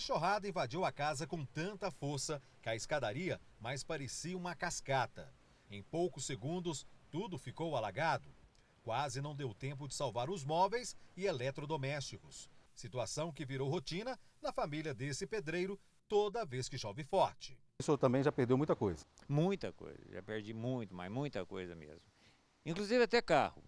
enxurrada invadiu a casa com tanta força que a escadaria mais parecia uma cascata. Em poucos segundos, tudo ficou alagado. Quase não deu tempo de salvar os móveis e eletrodomésticos. Situação que virou rotina na família desse pedreiro toda vez que chove forte. O senhor também já perdeu muita coisa? Muita coisa, já perdi muito, mas muita coisa mesmo. Inclusive até carro,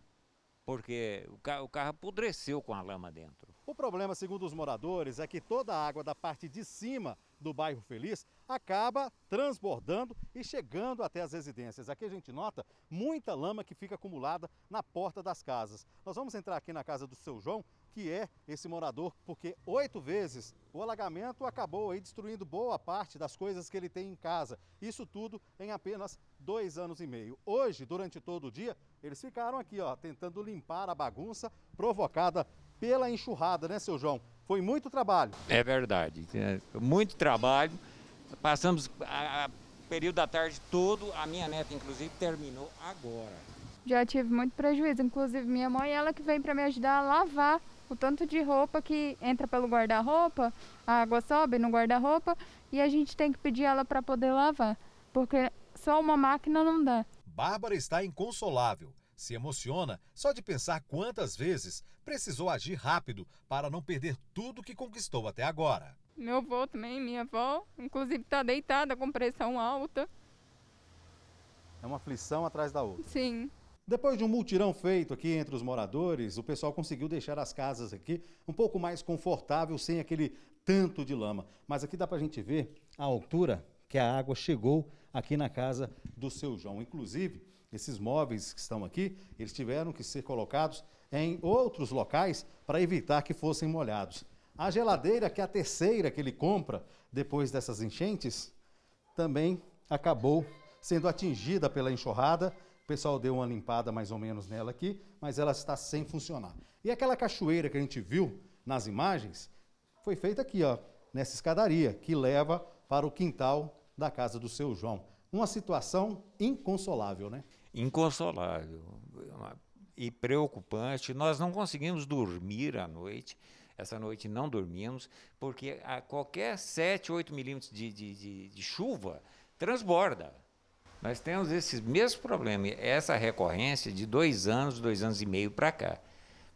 porque o, carro apodreceu com a lama dentro. O problema, segundo os moradores, é que toda a água da parte de cima do bairro Feliz acaba transbordando e chegando até as residências. Aqui a gente nota muita lama que fica acumulada na porta das casas. Nós vamos entrar aqui na casa do seu João, que é esse morador, porque oito vezes o alagamento acabou aí destruindo boa parte das coisas que ele tem em casa. Isso tudo em apenas dois anos e meio. Hoje, durante todo o dia, eles ficaram aqui, ó, tentando limpar a bagunça provocada pela enxurrada, né, seu João? Foi muito trabalho. É verdade, é, muito trabalho. Passamos o período da tarde todo, a minha neta, inclusive, terminou agora. Já tive muito prejuízo, inclusive minha mãe, ela que vem para me ajudar a lavar o tanto de roupa que entra pelo guarda-roupa, a água sobe no guarda-roupa e a gente tem que pedir ela para poder lavar, porque só uma máquina não dá. Bárbara está inconsolável se emociona só de pensar quantas vezes precisou agir rápido para não perder tudo que conquistou até agora. Meu avô também, minha avó, inclusive está deitada com pressão alta. É uma aflição atrás da outra. Sim. Depois de um multirão feito aqui entre os moradores, o pessoal conseguiu deixar as casas aqui um pouco mais confortável, sem aquele tanto de lama. Mas aqui dá para a gente ver a altura que a água chegou aqui na casa do seu João. Inclusive, esses móveis que estão aqui, eles tiveram que ser colocados em outros locais para evitar que fossem molhados. A geladeira, que é a terceira que ele compra depois dessas enchentes, também acabou sendo atingida pela enxurrada. O pessoal deu uma limpada mais ou menos nela aqui, mas ela está sem funcionar. E aquela cachoeira que a gente viu nas imagens foi feita aqui, ó, nessa escadaria que leva para o quintal da casa do seu João. Uma situação inconsolável, né? Inconsolável e preocupante. Nós não conseguimos dormir à noite. Essa noite não dormimos, porque a qualquer 7, 8 milímetros de, de, de, de chuva transborda. Nós temos esse mesmo problema, essa recorrência de dois anos, dois anos e meio para cá,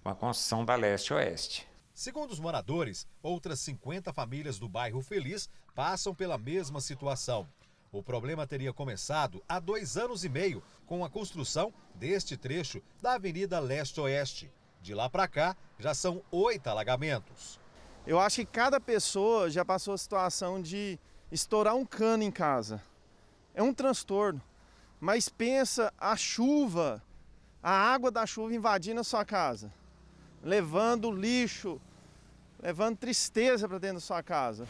com a construção da leste-oeste. Segundo os moradores, outras 50 famílias do bairro Feliz passam pela mesma situação. O problema teria começado há dois anos e meio com a construção deste trecho da Avenida Leste-Oeste. De lá para cá, já são oito alagamentos. Eu acho que cada pessoa já passou a situação de estourar um cano em casa. É um transtorno. Mas pensa a chuva, a água da chuva invadindo a sua casa, levando lixo, levando tristeza para dentro da sua casa.